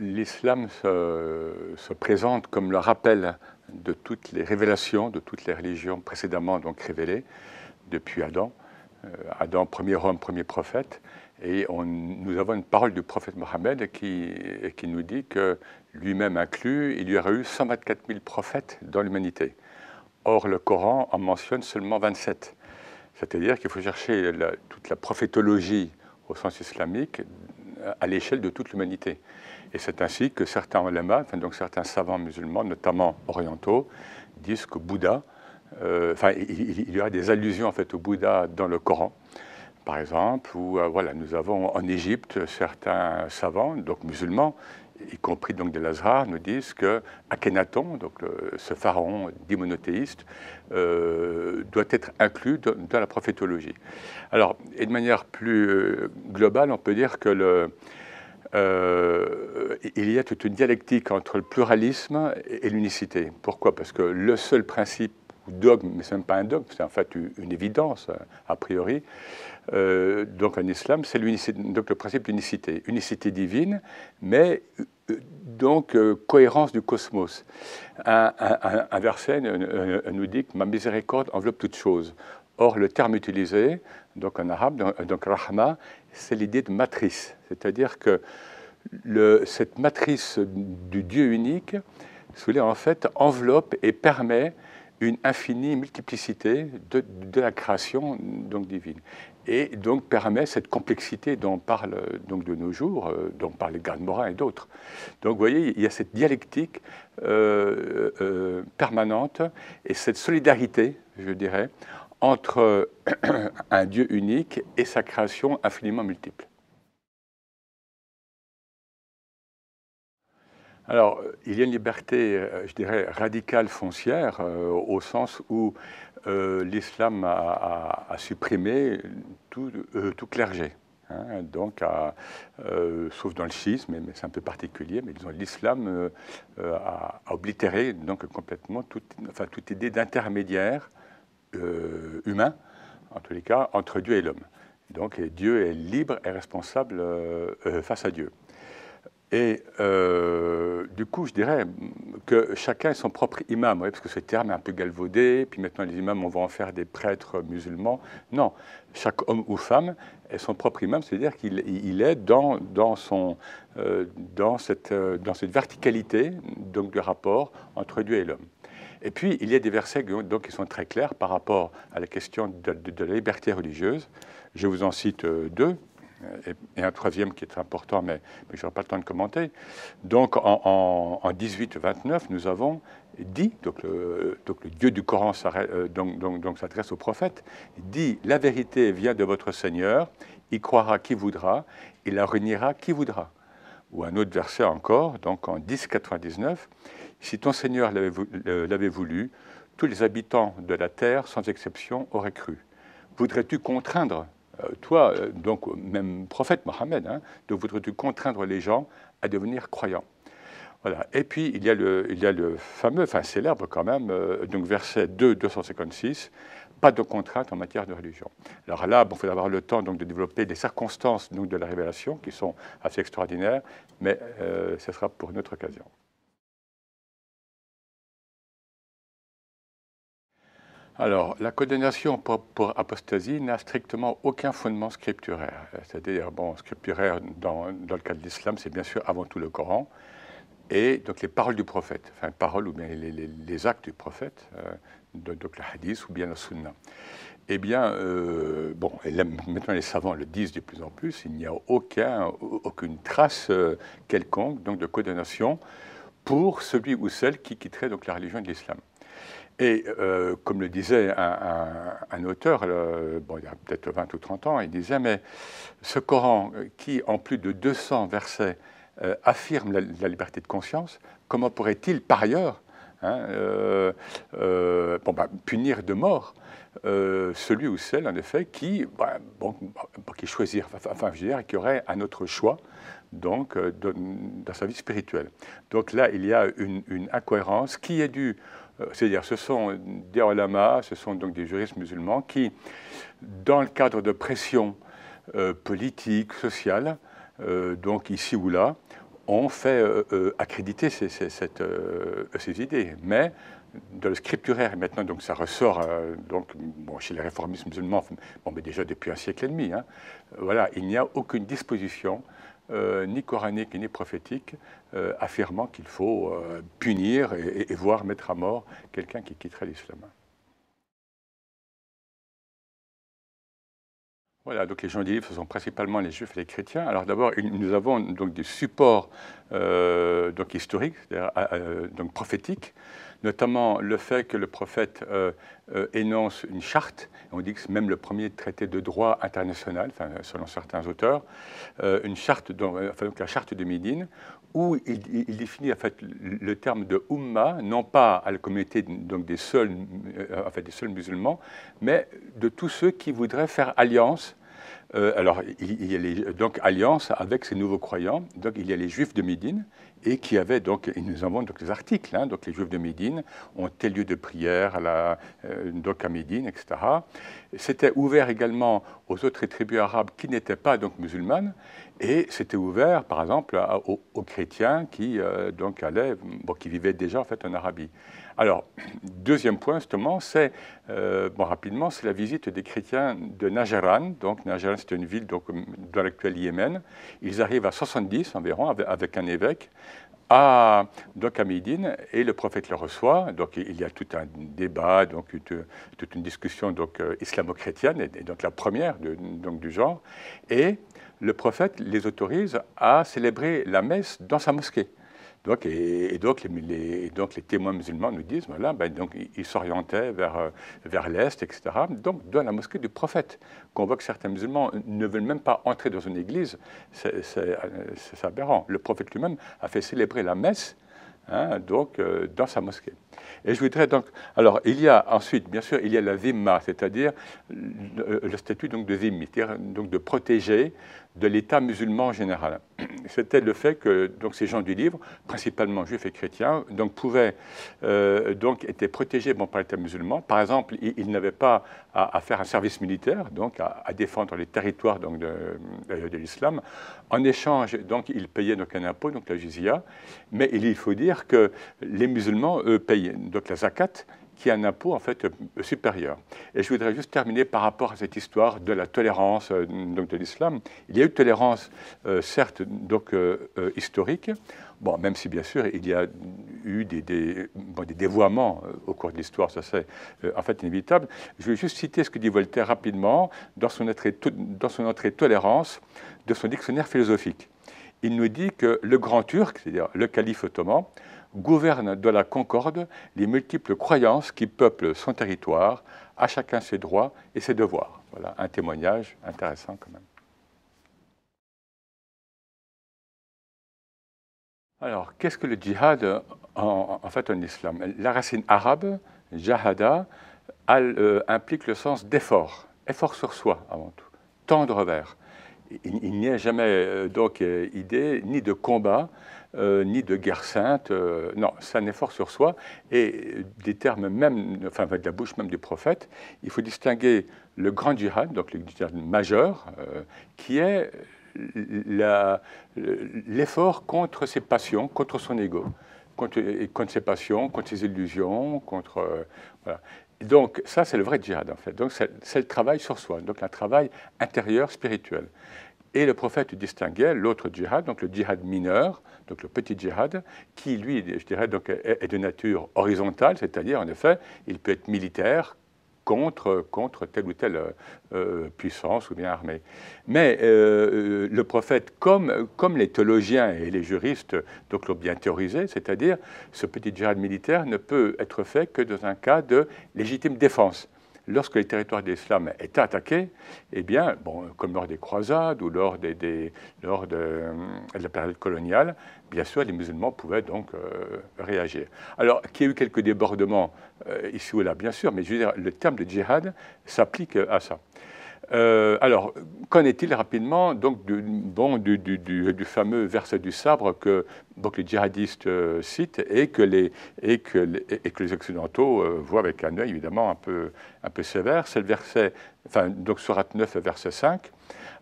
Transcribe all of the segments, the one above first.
l'islam se, présente comme le rappel de toutes les révélations, de toutes les religions précédemment donc révélées, depuis Adam. Euh, Adam, premier homme, premier prophète. Et nous avons une parole du prophète Mohammed qui, nous dit que lui-même inclus, il y aurait eu 124 000 prophètes dans l'humanité. Or, le Coran en mentionne seulement 27. C'est-à-dire qu'il faut chercher toute la prophétologie au sens islamique à l'échelle de toute l'humanité. Et c'est ainsi que certains lamas, enfin, donc certains savants musulmans, notamment orientaux, disent que Bouddha, euh, enfin, il, y a des allusions en fait au Bouddha dans le Coran, par exemple, où euh, voilà, nous avons en Égypte certains savants, donc musulmans, y compris donc de nous disent que Akhenaton, donc ce pharaon démonothéiste, euh, doit être inclus dans, la prophétologie. Alors, et de manière plus euh, globale, on peut dire que le, euh, il y a toute une dialectique entre le pluralisme et l'unicité. Pourquoi Parce que le seul principe ou dogme, mais ce n'est même pas un dogme, c'est en fait une évidence, euh, a priori. Euh, donc en islam, c'est donc le principe d'unicité. Unicité divine, mais euh, donc cohérence du cosmos. Un, un verset nous dit que ma miséricorde enveloppe toute chose. Or, le terme utilisé, donc en arabe, donc, rahma, c'est l'idée de matrice. C'est-à-dire que le, cette matrice du Dieu unique, en fait, enveloppe et permet une infinie multiplicité de, la création donc divine. Et donc permet cette complexité dont parle donc de nos jours, euh, dont parle Garde Morin et d'autres. Donc vous voyez, il y a cette dialectique euh, euh, permanente et cette solidarité, je dirais, entre un Dieu unique et sa création infiniment multiple. Alors, euh, il y a une liberté, euh, je dirais, radicale foncière, euh, au sens où l'islam a, supprimé tout, clergé. Hein, donc, sauf dans le schisme, mais, c'est un peu particulier, mais l'islam a, oblitéré donc complètement toute, idée d'intermédiaire humain, en tous les cas, entre Dieu et l'homme. Donc, Dieu est libre et responsable face à Dieu. Et euh, du coup, je dirais que chacun est son propre imam, parce que ce terme est un peu galvaudé, puis maintenant les imams, on va en faire des prêtres musulmans. Non, chaque homme ou femme est son propre imam, c'est-à-dire qu'il est dans, dans, son, euh, dans, cette, euh, dans cette verticalité donc, du rapport entre Dieu et l'homme. Et puis, il y a des versets donc, qui sont très clairs par rapport à la question de la liberté religieuse. Je vous en cite deux. Euh, et, un troisième qui est important, mais, je n'aurai pas le temps de commenter. Donc en, 18-29, nous avons dit, donc le, Dieu du Coran s'adresse euh, donc, donc, au prophète, dit La vérité vient de votre Seigneur, il croira qui voudra, il la réunira qui voudra. Ou un autre verset encore, donc en 10-99, Si ton Seigneur l'avait voulu, tous les habitants de la terre, sans exception, auraient cru. Voudrais-tu contraindre euh, toi, euh, donc même prophète Mohammed, hein, voudrais-tu contraindre les gens à devenir croyants voilà. Et puis, il y a le, il y a le fameux, enfin célèbre quand même, euh, donc verset 2, 256, pas de contrainte en matière de religion. Alors là, bon, il faut avoir le temps donc, de développer les circonstances donc, de la révélation, qui sont assez extraordinaires, mais ce sera pour une autre occasion. Alors, la condamnation pour, apostasie n'a strictement aucun fondement scripturaire. C'est-à-dire, bon, scripturaire dans, le cas de l'islam, c'est bien sûr avant tout le Coran, et donc les paroles du prophète, enfin, paroles ou bien les, actes du prophète, euh, donc la hadith ou bien la sunna. Eh bien, euh, bon, et maintenant les savants le disent de plus en plus, il n'y a aucune trace euh, quelconque donc, de condamnation pour celui ou celle qui quitterait donc, la religion de l'islam. Et euh, comme le disait un, auteur, euh, bon, il y a peut-être 20 ou 30 ans, il disait, mais ce Coran euh, qui, en plus de 200 versets, affirme la, liberté de conscience, comment pourrait-il par ailleurs hein, bah, punir de mort celui ou celle, en effet, qui, bah, bah choisir, enfin, je qui aurait un autre choix donc, dans sa vie spirituelle. Donc là, il y a une, une incohérence qui est due euh, c'est-à-dire, ce sont des olamas, ce sont donc des juristes musulmans qui, dans le cadre de pression euh, politique, sociale, euh, donc ici ou là, ont fait accréditer ces, idées. Mais dans le scripturaire, et maintenant donc ça ressort donc, chez les réformistes musulmans, bon, mais déjà depuis un siècle et demi, hein, voilà, il n'y a aucune disposition euh, ni coranique ni prophétique euh, affirmant qu'il faut euh, punir et, voir mettre à mort quelqu'un qui quitterait l'islam. Voilà, donc les gens du livre, ce sont principalement les juifs et les chrétiens. Alors d'abord, nous avons donc des supports donc historiques, donc prophétiques, notamment le fait que le prophète euh, euh, énonce une charte, on dit que c'est même le premier traité de droit international, selon certains auteurs, euh, une charte, la charte de Médine, où il, définit en fait, le terme de Ummah, non pas à la communauté donc, des, seuls, des seuls musulmans, mais de tous ceux qui voudraient faire alliance alors, il, y a donc alliance avec ces nouveaux croyants. Donc, il y a les Juifs de Médine, et qui avait donc, et nous avons donc des articles, hein, donc les Juifs de Médine ont tel lieu de prière à, la, euh, donc à Médine, etc. C'était ouvert également aux autres tribus arabes qui n'étaient pas donc musulmanes, et c'était ouvert par exemple aux, chrétiens qui, euh, donc allaient, bon, qui vivaient déjà en fait en Arabie. Alors, deuxième point justement, c'est, euh, bon rapidement, c'est la visite des chrétiens de Najran. Donc Najran, c'est une ville donc, dans l'actuel Yémen. Ils arrivent à 70 environ avec un évêque à donc et le prophète le reçoit. Donc il y a tout un débat, donc toute une discussion donc euh, islamo-chrétienne et donc la première du genre. Et le prophète les autorise à célébrer la messe dans sa mosquée. Donc, et, donc, les, donc, les, témoins musulmans nous disent, voilà, ben, donc, ils s'orientaient vers, euh, vers l'Est, etc. Donc, dans la mosquée du prophète, qu'on voit que certains musulmans ne veulent même pas entrer dans une église, c'est euh, aberrant. Le prophète lui-même a fait célébrer la messe hein, donc euh, dans sa mosquée. Et je voudrais donc, alors il y a ensuite, bien sûr, il y a la zimma, c'est-à-dire le, statut donc de zimmi, c'est-à-dire donc de protéger, de l'État musulman général. C'était le fait que donc, ces gens du livre, principalement juifs et chrétiens, donc, pouvaient, euh, donc, étaient protégés par l'État musulman. Par exemple, ils, n'avaient pas à, faire un service militaire, donc à, défendre les territoires donc, euh, de, l'islam. En échange, donc, ils payaient donc, un impôt, donc la jizya, mais il, faut dire que les musulmans, eux, payaient donc, la zakat, qui est un impôt en fait euh, supérieur. Et je voudrais juste terminer par rapport à cette histoire de la tolérance euh, donc de l'islam. Il y a eu tolérance, euh, certes, donc historique. Bon, même si bien sûr il y a eu des, des, dévoiements au cours de l'histoire, ça c'est en fait inévitable. Je vais juste citer ce que dit Voltaire rapidement dans son entrée, dans son entrée Tolérance de son dictionnaire philosophique. Il nous dit que le grand turc, c'est-à-dire le calife ottoman, gouverne de la concorde les multiples croyances qui peuplent son territoire, à chacun ses droits et ses devoirs. Voilà un témoignage intéressant quand même. Alors, qu'est-ce que le djihad en, en fait en islam La racine arabe, jahada, euh, implique le sens d'effort, effort sur soi avant tout, tendre vers il, n'y a jamais euh, donc euh, idée ni de combat, euh, ni de guerre sainte. non, c'est un effort sur soi. Et des termes même, enfin de la bouche même du prophète, il faut distinguer le grand djihad, donc le djihad majeur, qui est l'effort contre ses passions, contre son ego. Contre, contre ses passions, contre ses illusions, contre. Voilà. Donc ça, c'est le vrai djihad, en fait. Donc c'est le travail sur soi, donc un travail intérieur spirituel. Et le prophète distinguait l'autre djihad, donc le djihad mineur, donc le petit djihad, qui lui, je dirais, donc, est de nature horizontale, c'est-à-dire, en effet, il peut être militaire contre, contre telle ou telle euh, euh, puissance ou bien armée. Mais euh, le prophète, comme, comme les théologiens et les juristes, l'ont bien théorisé, c'est-à-dire ce petit djihad militaire ne peut être fait que dans un cas de légitime défense lorsque les territoires d'islam étaient attaqués, eh bien, bon, comme lors des croisades ou lors, des, euh, de, la période coloniale, bien sûr, les musulmans pouvaient donc euh, réagir. Alors, qu'il y a eu quelques débordements euh, ici ou là, bien sûr, mais je veux le terme de djihad s'applique à ça. Euh, alors, qu'en est-il rapidement donc, du, fameux verset du sabre que les djihadistes euh, citent et que les, et que Occidentaux euh, voient avec un œil évidemment un peu, un peu sévère C'est le verset enfin, donc 9, verset 5,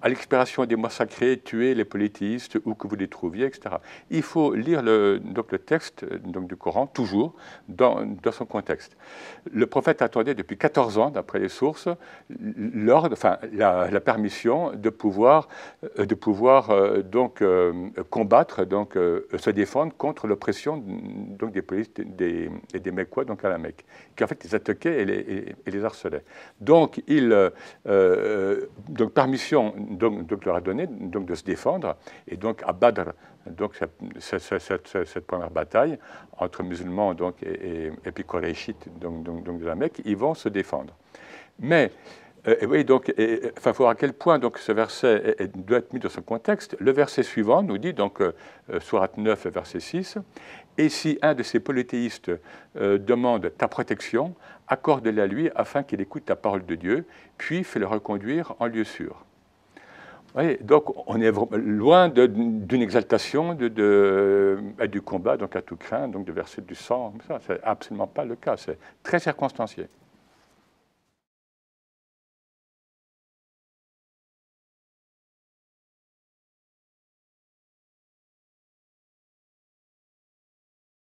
à l'expiration des mois sacrés, tuez les polythéistes où que vous les trouviez, etc. Il faut lire le, le texte donc du Coran, toujours, dans, son contexte. Le prophète attendait depuis 14 ans, d'après les sources, l'ordre, enfin, la, permission de pouvoir, euh, de pouvoir euh, donc, euh, combattre, donc, se défendre contre l'oppression donc, des polythéistes des, et des Mecquois donc, à la Mecque, qui en fait les attaquaient et les, et les harcelaient. Donc, il euh, euh, donc par mission donc, donc leur a donné donc de se défendre et donc à Badr, donc cette, première bataille entre musulmans donc et, et, puis donc, donc, donc de la Mecque, ils vont se défendre. Mais euh, et oui, donc, enfin, voir à quel point donc, ce verset doit être mis dans ce contexte. Le verset suivant nous dit, donc, euh, 9, euh, verset 6, Et si un de ces polythéistes euh, demande ta protection, accorde-la lui afin qu'il écoute ta parole de Dieu, puis fais-le reconduire en lieu sûr. voyez, donc on est loin d'une exaltation de, du combat, donc à tout craint, donc de verser du sang, ça. C'est absolument pas le cas. C'est très circonstancié.